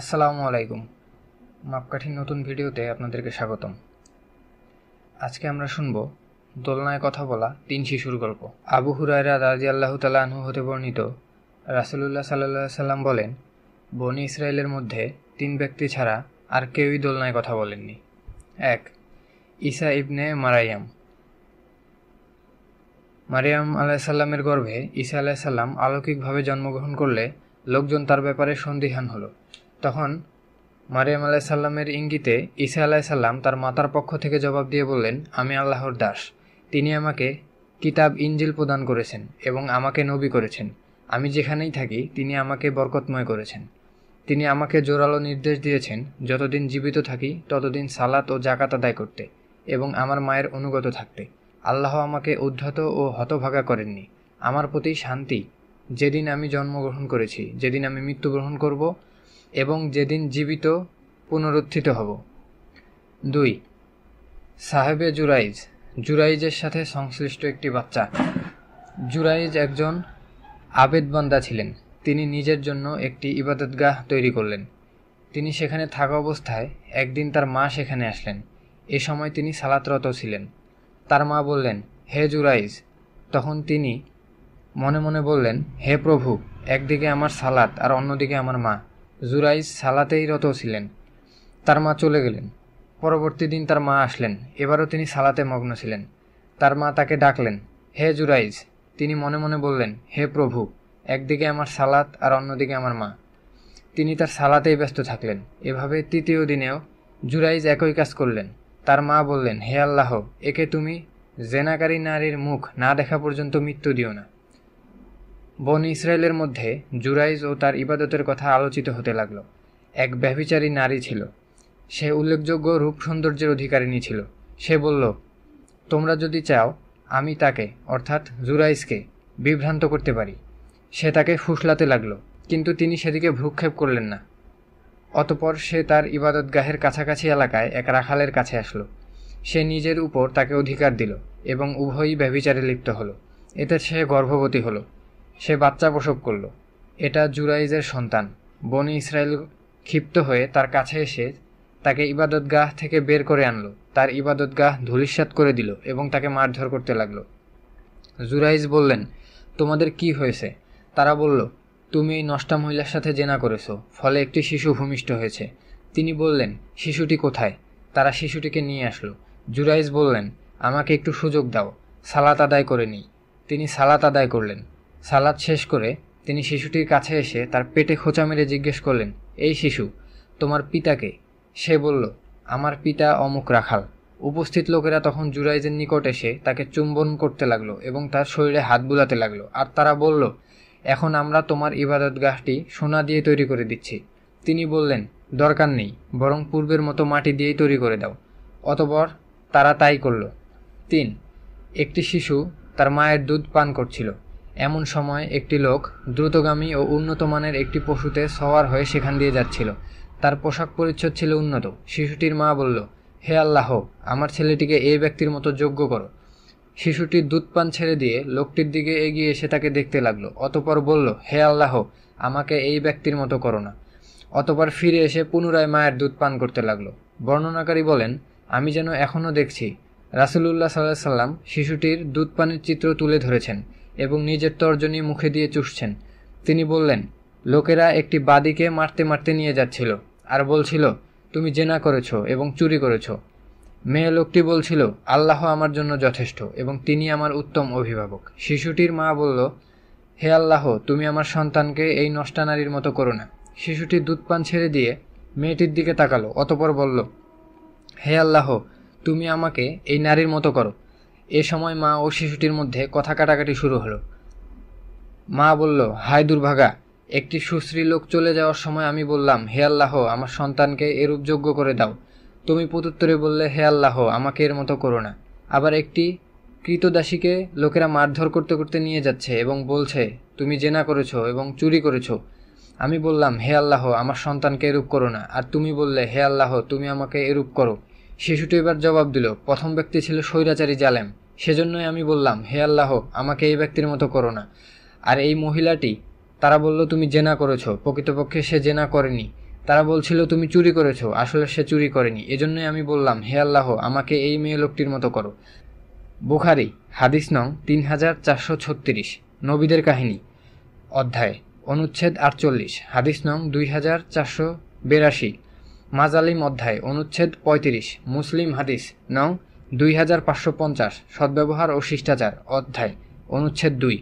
আসসালামু আলাইকুম মাপকাঠির নতুন ভিডিওতে আপনাদেরকে স্বাগতম আজকে আমরা শুনব দোলনায় কথা বলা তিন শিশুর গল্প আবু হুরায়রা রাজি আল্লাহ আনহু হতে বর্ণিত রাসুলুল্লাহ সাল্লাহ সাল্লাম বলেন বনি ইসরায়েলের মধ্যে তিন ব্যক্তি ছাড়া আর কেউই দোলনায় কথা বলেননি এক ঈসা ইবনে মারাইয়াম মারিয়াম আলাইসাল্লামের গর্ভে ঈসা আলাইসাল্লাম আলৌকিকভাবে জন্মগ্রহণ করলে লোকজন তার ব্যাপারে সন্দিহান হলো তখন মারিয়াম আলাইসাল্লামের ইঙ্গিতে ঈসা আলাইসাল্লাম তার মাতার পক্ষ থেকে জবাব দিয়ে বললেন আমি আল্লাহর দাস তিনি আমাকে কিতাব ইঞ্জিল প্রদান করেছেন এবং আমাকে নবী করেছেন আমি যেখানেই থাকি তিনি আমাকে বরকতময় করেছেন তিনি আমাকে জোরালো নির্দেশ দিয়েছেন যতদিন জীবিত থাকি ততদিন সালাত ও জাকাত আদায় করতে এবং আমার মায়ের অনুগত থাকতে আল্লাহ আমাকে উদ্ধত ও হতভাগা করেননি আমার প্রতি শান্তি যেদিন আমি জন্মগ্রহণ করেছি যেদিন আমি মৃত্যুগ্রহণ করব এবং যেদিন জীবিত পুনরুত্থিত হব দুই সাহেবে জুরাইজ জুরাইজের সাথে সংশ্লিষ্ট একটি বাচ্চা জুরাইজ একজন আবেদবান্দা ছিলেন তিনি নিজের জন্য একটি ইবাদতগাহ তৈরি করলেন তিনি সেখানে থাকা অবস্থায় একদিন তার মা সেখানে আসলেন এ সময় তিনি সালাতরত ছিলেন তার মা বললেন হে জুরাইজ তখন তিনি মনে মনে বললেন হে প্রভু একদিকে আমার সালাত আর অন্যদিকে আমার মা জুরাইজ সালাতেই রত ছিলেন তার মা চলে গেলেন পরবর্তী দিন তার মা আসলেন এবারও তিনি সালাতে মগ্ন ছিলেন তার মা তাকে ডাকলেন হে জুরাইজ তিনি মনে মনে বললেন হে প্রভু একদিকে আমার সালাত আর অন্যদিকে আমার মা তিনি তার সালাতেই ব্যস্ত থাকলেন এভাবে তৃতীয় দিনেও জুরাইজ একই কাজ করলেন তার মা বললেন হে আল্লাহ একে তুমি জেনাকারী নারীর মুখ না দেখা পর্যন্ত মৃত্যু দিও না বন ইসরায়েলের মধ্যে জুরাইজ ও তার ইবাদতের কথা আলোচিত হতে লাগল এক ব্যভিচারী নারী ছিল সে উল্লেখযোগ্য রূপ সৌন্দর্যের অধিকারিণী ছিল সে বলল তোমরা যদি চাও আমি তাকে অর্থাৎ জুরাইজকে বিভ্রান্ত করতে পারি সে তাকে ফুসলাতে লাগলো কিন্তু তিনি সেদিকে ভ্রুক্ষেপ করলেন না অতপর সে তার ইবাদতগাহের কাছাকাছি এলাকায় এক রাখালের কাছে আসলো সে নিজের উপর তাকে অধিকার দিল এবং উভয়ই ব্যভিচারে লিপ্ত হলো এতে সে গর্ভবতী হলো সে বাচ্চা প্রসব করল এটা জুরাইজের সন্তান বনি ইসরায়েল ক্ষিপ্ত হয়ে তার কাছে এসে তাকে ইবাদতগাহ থেকে বের করে আনলো তার ইবাদতগাহ ধূলিসাত করে দিল এবং তাকে মারধর করতে লাগলো জুরাইজ বললেন তোমাদের কি হয়েছে তারা বলল তুমি নষ্টা মহিলার সাথে জেনা করেছ ফলে একটি শিশু ভূমিষ্ঠ হয়েছে তিনি বললেন শিশুটি কোথায় তারা শিশুটিকে নিয়ে আসলো জুরাইজ বললেন আমাকে একটু সুযোগ দাও সালাত আদায় করে নিই তিনি সালাত আদায় করলেন সালাদ শেষ করে তিনি শিশুটির কাছে এসে তার পেটে খোঁচা মেরে জিজ্ঞেস করলেন এই শিশু তোমার পিতাকে সে বলল আমার পিতা অমুক রাখাল উপস্থিত লোকেরা তখন জুরাইজের নিকট এসে তাকে চুম্বন করতে লাগলো এবং তার শরীরে হাত বুলাতে লাগলো আর তারা বলল এখন আমরা তোমার ইবাদত ইবাদতগাহটি সোনা দিয়ে তৈরি করে দিচ্ছি তিনি বললেন দরকার নেই বরং পূর্বের মতো মাটি দিয়েই তৈরি করে দাও অতপর তারা তাই করল তিন একটি শিশু তার মায়ের দুধ পান করছিল এমন সময় একটি লোক দ্রুতগামী ও উন্নতমানের একটি পশুতে সওয়ার হয়ে সেখান দিয়ে যাচ্ছিল তার পোশাক পরিচ্ছদ ছিল উন্নত শিশুটির মা বলল হে আল্লাহ আমার ছেলেটিকে এই ব্যক্তির মতো যোগ্য করো শিশুটি দুধপান ছেড়ে দিয়ে লোকটির দিকে এগিয়ে এসে তাকে দেখতে লাগলো অতপর বলল হে আল্লাহ আমাকে এই ব্যক্তির মতো করো না অতপর ফিরে এসে পুনরায় মায়ের দুধ পান করতে লাগলো বর্ণনাকারী বলেন আমি যেন এখনও দেখছি রাসুলুল্লাহ সাল্লাহ সাল্লাম শিশুটির দুধ পানের চিত্র তুলে ধরেছেন এবং নিজের তর্জনী মুখে দিয়ে চুষছেন তিনি বললেন লোকেরা একটি বাদিকে মারতে মারতে নিয়ে যাচ্ছিল আর বলছিল তুমি জেনা করেছ এবং চুরি করেছ মেয়ে লোকটি বলছিল আল্লাহ আমার জন্য যথেষ্ট এবং তিনি আমার উত্তম অভিভাবক শিশুটির মা বলল হে আল্লাহ তুমি আমার সন্তানকে এই নষ্টানারীর নারীর মতো করো না শিশুটি দুধপান ছেড়ে দিয়ে মেয়েটির দিকে তাকালো অতপর বলল হে আল্লাহ তুমি আমাকে এই নারীর মতো করো এ সময় মা ও শিশুটির মধ্যে কথা কাটাকাটি শুরু হলো মা বলল হায় দুর্ভাগা একটি সুশ্রী লোক চলে যাওয়ার সময় আমি বললাম হে আল্লাহ আমার সন্তানকে এরূপ যোগ্য করে দাও তুমি পুতুত্তরে বললে হে আল্লাহ আমাকে এর মতো করো না আবার একটি কৃতদাসীকে লোকেরা মারধর করতে করতে নিয়ে যাচ্ছে এবং বলছে তুমি জেনা করেছো এবং চুরি করেছো আমি বললাম হে আল্লাহ আমার সন্তানকে এরূপ করো না আর তুমি বললে হে আল্লাহ তুমি আমাকে এরূপ করো শিশুটি এবার জবাব দিল প্রথম ব্যক্তি ছিল স্বৈরাচারী জালেম সেজন্যই আমি বললাম হে আল্লাহ আমাকে এই ব্যক্তির মতো করো না আর এই মহিলাটি তারা বলল তুমি জেনা করেছ প্রকৃতপক্ষে সে জেনা করেনি তারা বলছিল তুমি চুরি করেছো আসলে সে চুরি করেনি এজন্যই আমি বললাম হে আল্লাহ আমাকে এই মেয়ে লোকটির মতো করো বুখারি হাদিস নং তিন হাজার চারশো ছত্রিশ নবীদের কাহিনী অধ্যায় অনুচ্ছেদ আটচল্লিশ হাদিস নং দুই হাজার চারশো বেরাশি মাজালিম অধ্যায় অনুচ্ছেদ পঁয়ত্রিশ মুসলিম হাদিস নং দুই হাজার পাঁচশো পঞ্চাশ সদ্ব্যবহার ও শিষ্টাচার অধ্যায় অনুচ্ছেদ দুই